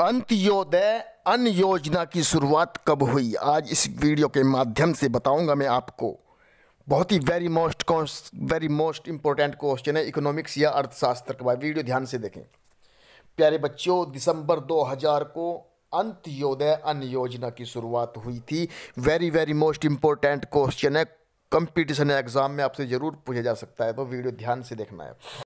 अंत्योदय अन्न योजना की शुरुआत कब हुई आज इस वीडियो के माध्यम से बताऊंगा मैं आपको बहुत ही very most very most important question है इकोनॉमिक्स या अर्थशास्त्र के बाद वीडियो ध्यान से देखें प्यारे बच्चों दिसंबर 2000 को अंत्योदय अन्न योजना की शुरुआत हुई थी very very most important question है कंपटीशन एग्ज़ाम में आपसे ज़रूर पूछा जा सकता है तो वीडियो ध्यान से देखना है